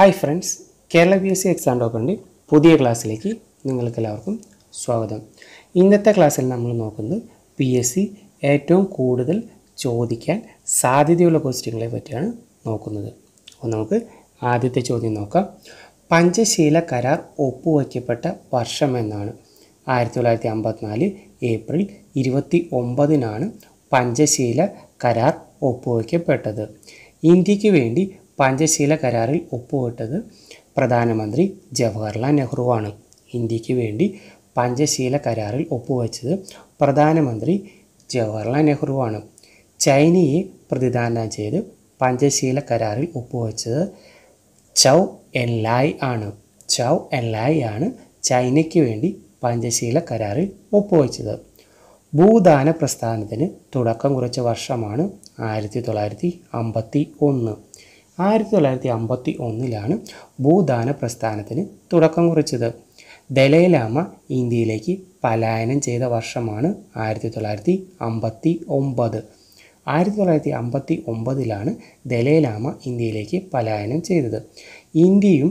hi friends Kerala P S C exam ടോപ്പറിൻ്റെ പുതിയ ക്ലാസ്സിലേക്ക് എല്ലാവർക്കും സ്വാഗതം ഇന്നത്തെ ക്ലാസ്സിൽ നമ്മൾ നോക്കുന്നത് പി എസ് സി ഏറ്റവും കൂടുതൽ ചോദിക്കാൻ സാധ്യതയുള്ള ക്വസ്റ്റ്യങ്ങളെ പറ്റിയാണ് നോക്കുന്നത് അപ്പോൾ നമുക്ക് ആദ്യത്തെ ചോദ്യം നോക്കാം പഞ്ചശീല കരാർ ഒപ്പുവയ്ക്കപ്പെട്ട വർഷം എന്നാണ് ആയിരത്തി തൊള്ളായിരത്തി അമ്പത്തിനാല് ഏപ്രിൽ ഇരുപത്തി ഒമ്പതിനാണ് പഞ്ചശീല കരാർ ഒപ്പുവയ്ക്കപ്പെട്ടത് ഇന്ത്യക്ക് വേണ്ടി പഞ്ചശീല കരാറിൽ ഒപ്പുവിട്ടത് പ്രധാനമന്ത്രി ജവഹർലാൽ നെഹ്റുവാണ് ഇന്ത്യക്ക് വേണ്ടി പഞ്ചശീല കരാറിൽ ഒപ്പുവെച്ചത് പ്രധാനമന്ത്രി ജവഹർലാൽ നെഹ്റുവാണ് ചൈനയെ പ്രതിദാനം ചെയ്ത് പഞ്ചശീല കരാറിൽ ഒപ്പുവെച്ചത് ചൗ ലായ് ആണ് ചൗ ലായ് ആണ് ചൈനയ്ക്ക് വേണ്ടി പഞ്ചശീല കരാറിൽ ഒപ്പുവെച്ചത് ഭൂദാന പ്രസ്ഥാനത്തിന് തുടക്കം കുറിച്ച വർഷമാണ് ആയിരത്തി തൊള്ളായിരത്തി അമ്പത്തി ഒന്ന് ആയിരത്തി തൊള്ളായിരത്തി അമ്പത്തി ഒന്നിലാണ് ഭൂദാന പ്രസ്ഥാനത്തിന് തുടക്കം കുറിച്ചത് ദലൈലാമ ഇന്ത്യയിലേക്ക് പലായനം ചെയ്ത വർഷമാണ് ആയിരത്തി തൊള്ളായിരത്തി അമ്പത്തി ഒമ്പത് ആയിരത്തി തൊള്ളായിരത്തി അമ്പത്തി ഒമ്പതിലാണ് ദലൈലാമ ഇന്ത്യയിലേക്ക് പലായനം ചെയ്തത് ഇന്ത്യയും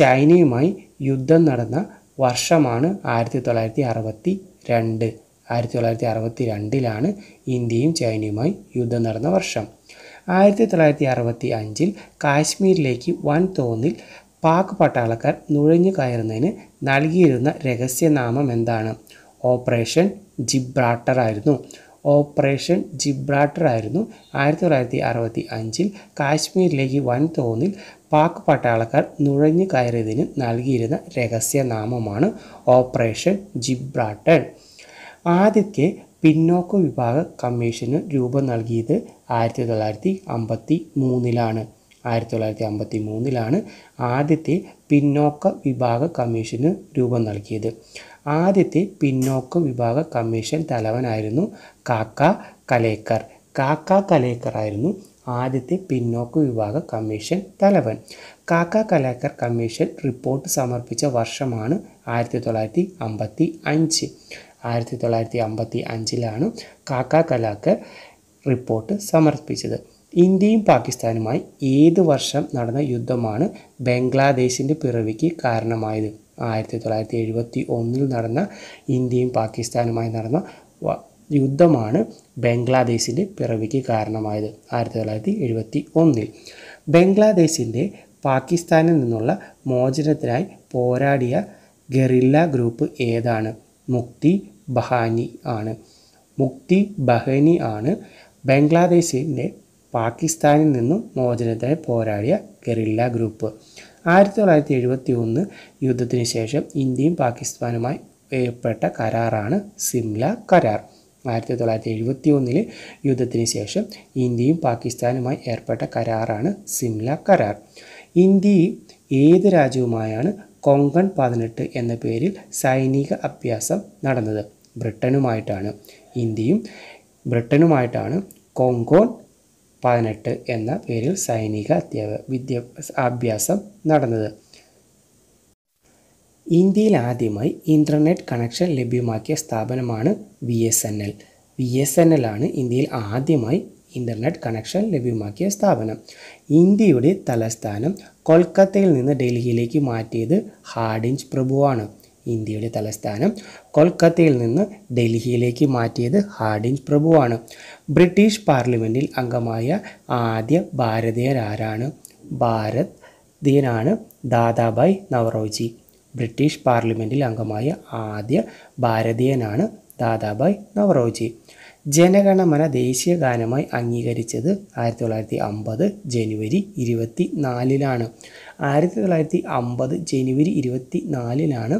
ചൈനയുമായി യുദ്ധം നടന്ന വർഷമാണ് ആയിരത്തി തൊള്ളായിരത്തി അറുപത്തി രണ്ട് ആയിരത്തി തൊള്ളായിരത്തി അറുപത്തി രണ്ടിലാണ് ഇന്ത്യയും ചൈനയുമായി യുദ്ധം നടന്ന വർഷം ആയിരത്തി തൊള്ളായിരത്തി അറുപത്തി അഞ്ചിൽ കാശ്മീരിലേക്ക് വൻ വൻതോതിൽ പാക് പട്ടാളക്കാർ നുഴഞ്ഞു കയറുന്നതിന് നൽകിയിരുന്ന രഹസ്യനാമം എന്താണ് ഓപ്പറേഷൻ ജിബ്രാട്ടർ ആയിരുന്നു ഓപ്പറേഷൻ ജിബ്രാട്ടർ ആയിരുന്നു ആയിരത്തി തൊള്ളായിരത്തി അറുപത്തി അഞ്ചിൽ കാശ്മീരിലേക്ക് വൻ വൻതോതിൽ പാക് പട്ടാളക്കാർ നുഴഞ്ഞു കയറിയതിന് നൽകിയിരുന്ന രഹസ്യനാമമാണ് ഓപ്പറേഷൻ ജിബ്രാട്ടൺ ആദ്യത്തെ പിന്നോക്ക വിഭാഗ കമ്മീഷന് രൂപം നൽകിയത് ആയിരത്തി തൊള്ളായിരത്തി അമ്പത്തി മൂന്നിലാണ് ആയിരത്തി തൊള്ളായിരത്തി അമ്പത്തി മൂന്നിലാണ് ആദ്യത്തെ പിന്നോക്ക വിഭാഗ കമ്മീഷന് രൂപം നൽകിയത് ആദ്യത്തെ പിന്നോക്ക വിഭാഗ കമ്മീഷൻ തലവനായിരുന്നു കാക്ക കലേക്കർ കാക്ക കലേക്കർ ആയിരുന്നു ആദ്യത്തെ പിന്നോക്ക വിഭാഗ കമ്മീഷൻ തലവൻ കാക്ക കലേക്കർ കമ്മീഷൻ റിപ്പോർട്ട് സമർപ്പിച്ച വർഷമാണ് ആയിരത്തി തൊള്ളായിരത്തി അമ്പത്തി അഞ്ച് ആയിരത്തി തൊള്ളായിരത്തി അമ്പത്തി അഞ്ചിലാണ് കാക്ക കലാക്കർ റിപ്പോർട്ട് സമർപ്പിച്ചത് ഇന്ത്യയും പാകിസ്ഥാനുമായി ഏത് വർഷം നടന്ന യുദ്ധമാണ് ബംഗ്ലാദേശിൻ്റെ പിറവിക്ക് കാരണമായത് ആയിരത്തി തൊള്ളായിരത്തി എഴുപത്തി ഒന്നിൽ നടന്ന ഇന്ത്യയും പാകിസ്ഥാനുമായി നടന്ന യുദ്ധമാണ് ബംഗ്ലാദേശിൻ്റെ പിറവിക്ക് കാരണമായത് ആയിരത്തി തൊള്ളായിരത്തി എഴുപത്തി ഒന്നിൽ ബംഗ്ലാദേശിൻ്റെ പാകിസ്ഥാനിൽ നിന്നുള്ള മോചനത്തിനായി പോരാടിയ ഗറില്ല ഗ്രൂപ്പ് ഏതാണ് മുക്തി ബഹാനി ആണ് മുക്തി ബഹനി ആണ് ബംഗ്ലാദേശിൻ്റെ പാകിസ്ഥാനിൽ നിന്നും മോചനത്തിനായി പോരാടിയ ഗറില്ല ഗ്രൂപ്പ് ആയിരത്തി തൊള്ളായിരത്തി എഴുപത്തി ഒന്ന് യുദ്ധത്തിന് ശേഷം ഇന്ത്യയും പാകിസ്ഥാനുമായി ഏർപ്പെട്ട കരാറാണ് സിംല കരാർ ആയിരത്തി തൊള്ളായിരത്തി എഴുപത്തി ഒന്നിലെ യുദ്ധത്തിന് ശേഷം ഇന്ത്യയും പാകിസ്ഥാനുമായി ഏർപ്പെട്ട കരാറാണ് സിംല കരാർ ഇന്ത്യയിൽ ഏത് രാജ്യവുമായാണ് കൊങ്കൺ പതിനെട്ട് എന്ന പേരിൽ സൈനിക അഭ്യാസം നടന്നത് ബ്രിട്ടനുമായിട്ടാണ് ഇന്ത്യയും ബ്രിട്ടനുമായിട്ടാണ് കോങ്കോൺ പതിനെട്ട് എന്ന പേരിൽ സൈനിക അധ്യാപ വിദ്യാഭ്യാസം നടന്നത് ഇന്ത്യയിൽ ആദ്യമായി ഇൻ്റർനെറ്റ് കണക്ഷൻ ലഭ്യമാക്കിയ സ്ഥാപനമാണ് B S N L B S N L ആണ് ഇന്ത്യയിൽ ആദ്യമായി ഇൻ്റർനെറ്റ് കണക്ഷൻ ലഭ്യമാക്കിയ സ്ഥാപനം ഇന്ത്യയുടെ തലസ്ഥാനം കൊൽക്കത്തയിൽ നിന്ന് ഡൽഹിയിലേക്ക് മാറ്റിയത് ഹാഡിൻസ് പ്രഭുവാണ് ഇന്ത്യയുടെ തലസ്ഥാനം കൊൽക്കത്തയിൽ നിന്ന് ഡൽഹിയിലേക്ക് മാറ്റിയത് ഹാർഡിൻസ് പ്രഭുവാണ് ബ്രിട്ടീഷ് പാർലമെൻറ്റിൽ അംഗമായ ആദ്യ ഭാരതീയരാരാണ് ഭാരത് ദീനാണ് ദാദാബായ് നവറോജി ബ്രിട്ടീഷ് പാർലമെൻറ്റിൽ അംഗമായ ആദ്യ ഭാരതീയനാണ് ദാദാബായ് നവറോജി ജനഗണമന ദേശീയ ഗാനമായി അംഗീകരിച്ചത് ആയിരത്തി തൊള്ളായിരത്തി അമ്പത് ജനുവരി ഇരുപത്തി നാലിലാണ് ആയിരത്തി തൊള്ളായിരത്തി അമ്പത് ജനുവരി ഇരുപത്തി നാലിലാണ്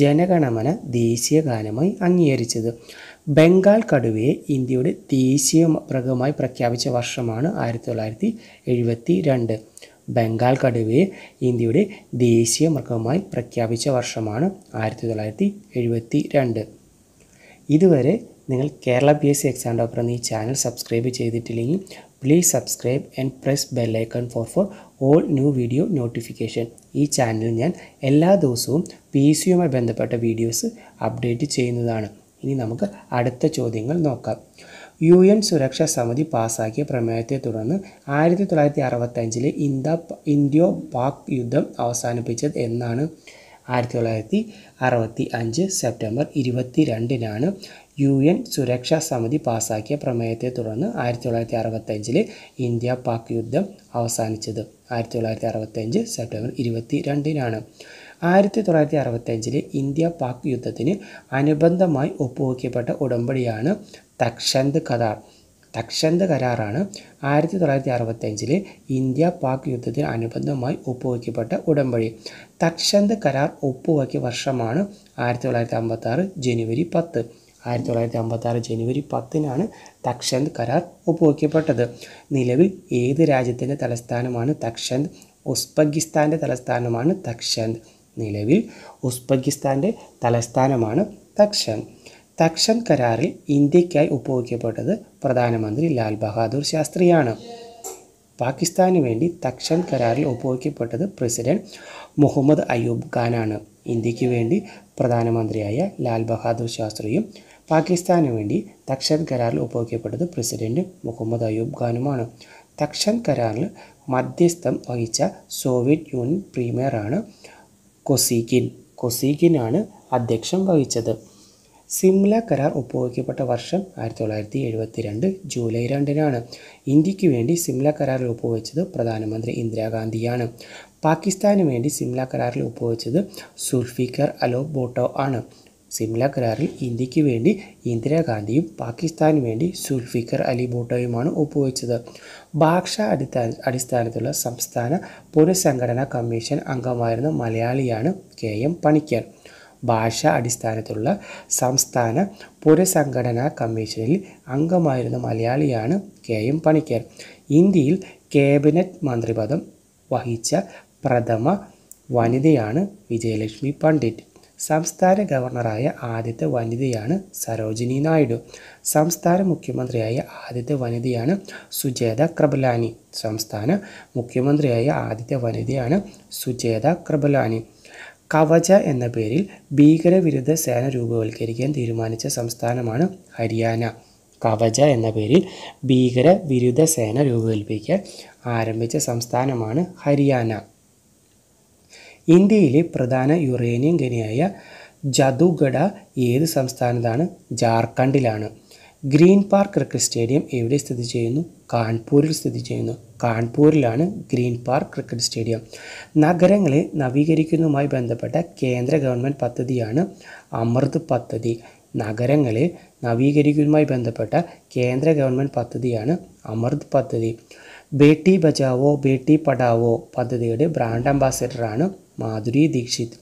ജനഗണമന ദേശീയ ഗാനമായി അംഗീകരിച്ചത് ബംഗാൾ കടുവയെ ഇന്ത്യയുടെ ദേശീയ മൃഗമായി പ്രഖ്യാപിച്ച വർഷമാണ് ആയിരത്തി തൊള്ളായിരത്തി എഴുപത്തി രണ്ട് ബംഗാൾ കടുവയെ ഇന്ത്യയുടെ ദേശീയ മൃഗമായി പ്രഖ്യാപിച്ച വർഷമാണ് ആയിരത്തി തൊള്ളായിരത്തി എഴുപത്തി രണ്ട് ഇതുവരെ നിങ്ങൾ Kerala P S C exam doctor എന്നീ ചാനൽ സബ്സ്ക്രൈബ് ചെയ്തിട്ടില്ലെങ്കിൽ please subscribe and press bell icon for for all new video notification ഈ ചാനൽ ഞാൻ എല്ലാ ദിവസവും പി സിയുമായി ബന്ധപ്പെട്ട വീഡിയോസ് അപ്ഡേറ്റ് ചെയ്യുന്നതാണ് ഇനി നമുക്ക് അടുത്ത ചോദ്യങ്ങൾ നോക്കാം യു എൻ സുരക്ഷാ സമിതി പാസാക്കിയ പ്രമേയത്തെ തുടർന്ന് ആയിരത്തി തൊള്ളായിരത്തി അറുപത്തഞ്ചിലെ ഇന്ത ഇന്ത്യോ പാക് യുദ്ധം അവസാനിപ്പിച്ചത് എന്നാണ് ആയിരത്തി തൊള്ളായിരത്തി അറുപത്തി അഞ്ച് സെപ്റ്റംബർ ഇരുപത്തി രണ്ടിനാണ് യു എൻ സുരക്ഷാ സമിതി പാസാക്കിയ പ്രമേയത്തെ തുടർന്ന് ആയിരത്തി തൊള്ളായിരത്തി അറുപത്തഞ്ചിൽ ഇന്ത്യ പാക് യുദ്ധം അവസാനിച്ചത് ആയിരത്തി തൊള്ളായിരത്തി അറുപത്തഞ്ച് സെപ്റ്റംബർ ഇരുപത്തി രണ്ടിനാണ് ആയിരത്തി തൊള്ളായിരത്തി അറുപത്തഞ്ചിൽ ഇന്ത്യ പാക് യുദ്ധത്തിന് അനുബന്ധമായി ഒപ്പുവെക്കപ്പെട്ട ഉടമ്പടിയാണ് തക്ഷന്ത് കരാർ തക്ഷന്ത് കരാറാണ് ആയിരത്തി തൊള്ളായിരത്തി അറുപത്തഞ്ചിൽ ഇന്ത്യ പാക് യുദ്ധത്തിന് അനുബന്ധമായി ഒപ്പുവെക്കപ്പെട്ട ഉടമ്പടി തക്ഷന്ത് കരാർ ഒപ്പുവെക്കിയ വർഷമാണ് ആയിരത്തി തൊള്ളായിരത്തി അമ്പത്തി ജനുവരി പത്ത് ആയിരത്തി തൊള്ളായിരത്തി ആറ് ജനുവരി പത്തിനാണ് തക്ഷന്ത് കരാർ ഒപ്പുവെക്കപ്പെട്ടത് നിലവിൽ ഏത് രാജ്യത്തിൻ്റെ തലസ്ഥാനമാണ് തക്ഷന്ത് ഉസ്ബെക്കിസ്ഥാൻ്റെ തലസ്ഥാനമാണ് തക്ഷന്ത് നിലവിൽ ഉസ്ബെക്കിസ്ഥാൻ്റെ തലസ്ഥാനമാണ് തക്ഷന്ത് തക്ഷന്ത് കരാറിൽ ഇന്ത്യക്കായി ഒപ്പുവെക്കപ്പെട്ടത് പ്രധാനമന്ത്രി ലാൽ ബഹാദൂർ ശാസ്ത്രിയാണ് പാകിസ്ഥാന് വേണ്ടി തക്ഷന്ത് കരാറിൽ ഒപ്പുവെക്കപ്പെട്ടത് പ്രസിഡന്റ് മുഹമ്മദ് അയ്യൂബ് ഖാനാണ് ഇന്ത്യക്ക് വേണ്ടി പ്രധാനമന്ത്രിയായ ലാൽ ബഹാദൂർ ശാസ്ത്രിയും പാകിസ്ഥാന് വേണ്ടി തക്ഷൻ കരാറിൽ ഒപ്പുവയ്ക്കപ്പെട്ടത് പ്രസിഡന്റ് മുഹമ്മദ് അയ്യൂബ് ഖാനുമാണ് തക്ഷൻ കരാറിൽ മധ്യസ്ഥം വഹിച്ച സോവിയറ്റ് യൂണിയൻ പ്രീമിയറാണ് കൊസീഗിൻ കൊസീഗിനാണ് അധ്യക്ഷം വഹിച്ചത് സിംല കരാർ ഒപ്പുവയ്ക്കപ്പെട്ട വർഷം ആയിരത്തി തൊള്ളായിരത്തി എഴുപത്തി രണ്ട് ജൂലൈ രണ്ടിനാണ് ഇന്ത്യക്ക് വേണ്ടി സിംല കരാറിൽ ഒപ്പുവെച്ചത് പ്രധാനമന്ത്രി ഇന്ദിരാഗാന്ധിയാണ് പാകിസ്ഥാന് വേണ്ടി സിംല കരാറിൽ ഒപ്പുവെച്ചത് സുൽഫിക്കർ അലോ ബോട്ടോ ആണ് സിംല കരാറിൽ ഇന്ത്യക്ക് വേണ്ടി ഇന്ദിരാഗാന്ധിയും പാകിസ്ഥാന് വേണ്ടി സുൽഫിക്കർ അലി ഭൂട്ടോയുമാണ് ഒപ്പുവെച്ചത് ഭാഷ അടിസ്ഥാന അടിസ്ഥാനത്തിലുള്ള സംസ്ഥാന പുനഃസംഘടനാ കമ്മീഷൻ അംഗമായിരുന്ന മലയാളിയാണ് കെ എം പണിക്കർ ഭാഷ അടിസ്ഥാനത്തിലുള്ള സംസ്ഥാന പുനഃസംഘടനാ കമ്മീഷനിൽ അംഗമായിരുന്ന മലയാളിയാണ് കെ എം പണിക്കർ ഇന്ത്യയിൽ ക്യാബിനറ്റ് മന്ത്രിപദം വഹിച്ച പ്രഥമ വനിതയാണ് വിജയലക്ഷ്മി പണ്ഡിറ്റ് സംസ്ഥാന ഗവർണറായ ആദ്യത്തെ വനിതയാണ് സരോജിനി നായിഡു സംസ്ഥാന മുഖ്യമന്ത്രിയായ ആദ്യത്തെ വനിതയാണ് സുജേത ക്രബലാനി സംസ്ഥാന മുഖ്യമന്ത്രിയായ ആദ്യത്തെ വനിതയാണ് സുജേത ക്രബലാനി കവച എന്ന പേരിൽ ഭീകരവിരുദ്ധ സേന രൂപവൽക്കരിക്കാൻ തീരുമാനിച്ച സംസ്ഥാനമാണ് ഹരിയാന കവച എന്ന പേരിൽ ഭീകര വിരുദ്ധ സേന രൂപകൽപ്പിക്കാൻ ആരംഭിച്ച സംസ്ഥാനമാണ് ഹരിയാന ഇന്ത്യയിലെ പ്രധാന യുറേനിയം ഖനിയായ ജദുഗഡ ഏത് സംസ്ഥാനത്താണ് ജാർഖണ്ഡിലാണ് ഗ്രീൻ പാർക്ക് ക്രിക്കറ്റ് സ്റ്റേഡിയം എവിടെ സ്ഥിതി ചെയ്യുന്നു കാൺപൂരിൽ സ്ഥിതി ചെയ്യുന്നു കാൺപൂരിലാണ് ഗ്രീൻ പാർക്ക് ക്രിക്കറ്റ് സ്റ്റേഡിയം നഗരങ്ങളെ നവീകരിക്കുന്നതുമായി ബന്ധപ്പെട്ട കേന്ദ്ര ഗവൺമെൻറ് പദ്ധതിയാണ് അമൃത് പദ്ധതി നഗരങ്ങളെ നവീകരിക്കുന്നതുമായി ബന്ധപ്പെട്ട കേന്ദ്ര ഗവൺമെൻറ് പദ്ധതിയാണ് അമൃത് പദ്ധതി ബേട്ടി ബജാവോ ബേട്ടി പഠാവോ പദ്ധതിയുടെ ബ്രാൻഡ് അംബാസിഡറാണ് മാധുരി ദീക്ഷിത്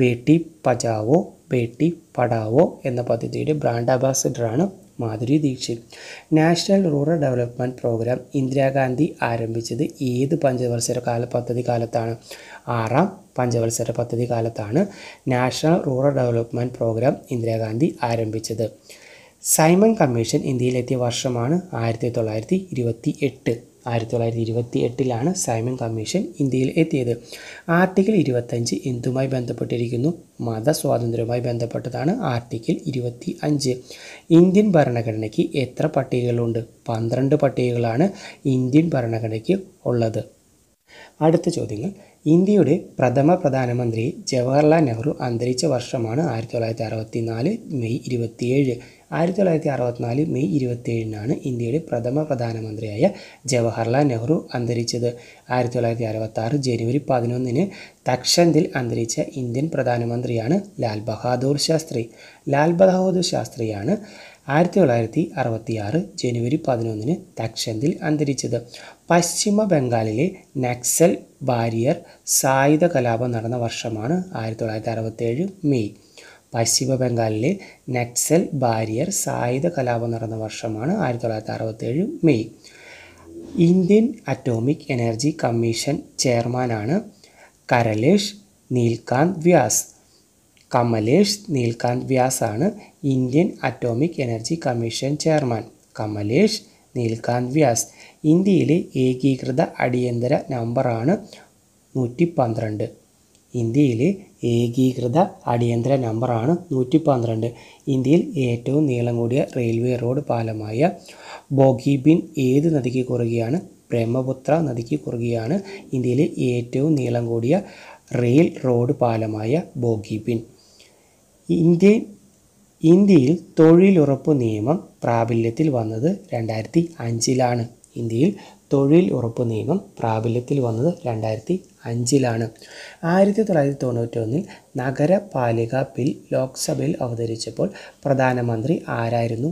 ബേട്ടി പജാവോ ബേട്ടി പടാവോ എന്ന പദ്ധതിയുടെ ബ്രാൻഡ് അംബാസിഡറാണ് Madhuri Dixit national rural development programme Indira Gandhi ആരംഭിച്ചത് ഏത് പഞ്ചവത്സര കാല പദ്ധതി കാലത്താണ് ആറാം പഞ്ചവത്സര പദ്ധതി കാലത്താണ് national rural development programme Indira Gandhi ആരംഭിച്ചത് സൈമൺ കമ്മീഷൻ ഇന്ത്യയിലെത്തിയ വർഷമാണ് ആയിരത്തി തൊള്ളായിരത്തി ഇരുപത്തി എട്ട് ആയിരത്തി തൊള്ളായിരത്തി ഇരുപത്തി എട്ടിലാണ് സൈമൺ കമ്മീഷൻ ഇന്ത്യയിൽ എത്തിയത് ആർട്ടിക്കിൾ ഇരുപത്തഞ്ച് എന്തുമായി ബന്ധപ്പെട്ടിരിക്കുന്നു മതസ്വാതന്ത്ര്യവുമായി ബന്ധപ്പെട്ടതാണ് ആർട്ടിക്കിൾ ഇരുപത്തി അഞ്ച് ഇന്ത്യൻ ഭരണഘടനയ്ക്ക് എത്ര പട്ടികകളുണ്ട് പന്ത്രണ്ട് പട്ടികകളാണ് ഇന്ത്യൻ ഭരണഘടനയ്ക്ക് ഉള്ളത് അടുത്ത ചോദ്യങ്ങൾ ഇന്ത്യയുടെ പ്രഥമ പ്രധാനമന്ത്രി ജവഹർലാൽ നെഹ്റു അന്തരിച്ച വർഷമാണ് ആയിരത്തി തൊള്ളായിരത്തി അറുപത്തി നാല് മെയ് ഇരുപത്തിയേഴ് ആയിരത്തി തൊള്ളായിരത്തി അറുപത്തിനാല് മെയ് ഇരുപത്തിയേഴിനാണ് ഇന്ത്യയുടെ പ്രഥമ പ്രധാനമന്ത്രിയായ ജവഹർലാൽ നെഹ്റു അന്തരിച്ചത് ആയിരത്തി തൊള്ളായിരത്തി അറുപത്തി ആറ് ജനുവരി പതിനൊന്നിന് തക്ഷന്തിൽ അന്തരിച്ച ഇന്ത്യൻ പ്രധാനമന്ത്രിയാണ് ലാൽ ബഹാദൂർ ശാസ്ത്രി ലാൽ ബഹാദൂർ ശാസ്ത്രിയാണ് ആയിരത്തി തൊള്ളായിരത്തി അറുപത്തി ആറ് ജനുവരി പതിനൊന്നിന് തക്ഷന്തിൽ അന്തരിച്ചത് പശ്ചിമ ബംഗാളിലെ നക്സൽ ബാരിയർ സായുധ കലാപം നടന്ന വർഷമാണ് ആയിരത്തി തൊള്ളായിരത്തി അറുപത്തേഴ് മെയ് പശ്ചിമ ബംഗാളിലെ നക്സൽ ബാരിയർ സായുധ കലാപം നടന്ന വർഷമാണ് ആയിരത്തി തൊള്ളായിരത്തി അറുപത്തേഴ് May Indian atomic energy commission ചെയർമാനാണ് കരലേഷ് നീൽകാന്ത് വ്യാസ് കമലേഷ് നീൽകാന്ത് വ്യാസ് ആണ് Indian atomic energy commission chairman Kamlesh Neelkanth Vyas ഇന്ത്യയിലെ ഏകീകൃത അടിയന്തര നമ്പറാണ് നൂറ്റി പന്ത്രണ്ട് ഇന്ത്യയിലെ ഏകീകൃത അടിയന്തര നമ്പറാണ് നൂറ്റി പന്ത്രണ്ട് ഇന്ത്യയിൽ ഏറ്റവും നീളം കൂടിയ റെയിൽവേ റോഡ് പാലമായ ബോഗിബിൻ ഏത് നദിക്ക് കുറുകയാണ് ബ്രഹ്മപുത്ര നദിക്ക് കുറുകയാണ് ഇന്ത്യയിലെ ഏറ്റവും നീളം കൂടിയ റെയിൽ റോഡ് പാലമായ ബോഗിബിൻ ഇന്ത്യ ഇന്ത്യയിൽ തൊഴിലുറപ്പ് നിയമം പ്രാബല്യത്തിൽ വന്നത് രണ്ടായിരത്തി അഞ്ചിലാണ് ഇന്ത്യയിൽ തൊഴിൽ ഉറപ്പ് നിയമം പ്രാബല്യത്തിൽ വന്നത് രണ്ടായിരത്തി അഞ്ചിലാണ് ആയിരത്തി തൊള്ളായിരത്തി തൊണ്ണൂറ്റി ഒന്നിൽ നഗരപാലിക ബിൽ ലോക്സഭയിൽ അവതരിച്ചപ്പോൾ പ്രധാനമന്ത്രി ആരായിരുന്നു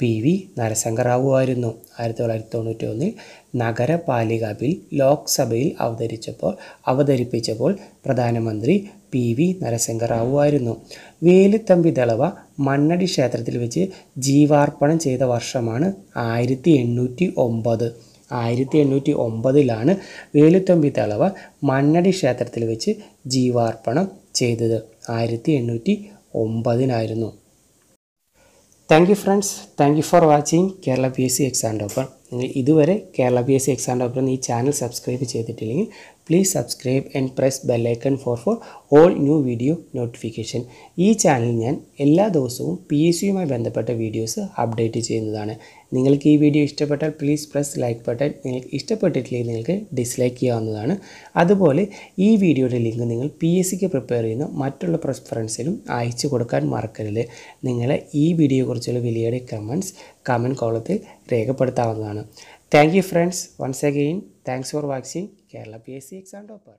പി വി റാവു ആയിരുന്നു ആയിരത്തി തൊള്ളായിരത്തി തൊണ്ണൂറ്റി ഒന്നിൽ നഗരപാലിക ബിൽ ലോക്സഭയിൽ അവതരിച്ചപ്പോൾ അവതരിപ്പിച്ചപ്പോൾ പ്രധാനമന്ത്രി പി വി റാവു ആയിരുന്നു വേലുത്തമ്പി ദളവ മണ്ണടി ക്ഷേത്രത്തിൽ വെച്ച് ജീവാർപ്പണം ചെയ്ത വർഷമാണ് ആയിരത്തി എണ്ണൂറ്റി ഒമ്പത് ആയിരത്തി എണ്ണൂറ്റി ഒമ്പതിലാണ് വേലുത്തമ്പി തളവ മണ്ണടി ക്ഷേത്രത്തിൽ വെച്ച് ജീവാർപ്പണം ചെയ്തത് ആയിരത്തി എണ്ണൂറ്റി ഒമ്പതിനായിരുന്നു thank you friends thank you for watching Kerala P S C exam topper നിങ്ങൾ ഇതുവരെ Kerala P S C exam topper ഈ ചാനൽ സബ്സ്ക്രൈബ് ചെയ്തിട്ടില്ലെങ്കിൽ please subscribe and press bell icon for for all new video notification ഈ ചാനലിൽ ഞാൻ എല്ലാ ദിവസവും പി എസ് സിയുമായി ബന്ധപ്പെട്ട വീഡിയോസ് അപ്ഡേറ്റ് ചെയ്യുന്നതാണ് നിങ്ങൾക്ക് ഈ വീഡിയോ ഇഷ്ടപ്പെട്ടാൽ പ്ലീസ് പ്രസ് ലൈക്ക് ബട്ടൺ നിങ്ങൾക്ക് ഇഷ്ടപ്പെട്ടിട്ടില്ലെങ്കിൽ നിങ്ങൾക്ക് ഡിസ്ലൈക്ക് ചെയ്യാവുന്നതാണ് അതുപോലെ ഈ വീഡിയോയുടെ ലിങ്ക് നിങ്ങൾ പി എസ് സിക്ക് പ്രിപ്പയർ ചെയ്യുന്ന മറ്റുള്ള പ്രിഫറൻസിലും അയച്ചു കൊടുക്കാൻ മറക്കരുത് നിങ്ങളെ ഈ വീഡിയോയെക്കുറിച്ചുള്ള വിലയുടെ കമൻസ് കമൻറ്റ് കോളത്തിൽ രേഖപ്പെടുത്താവുന്നതാണ് thank you friends once again thanks for watching Kerala P S C exam topper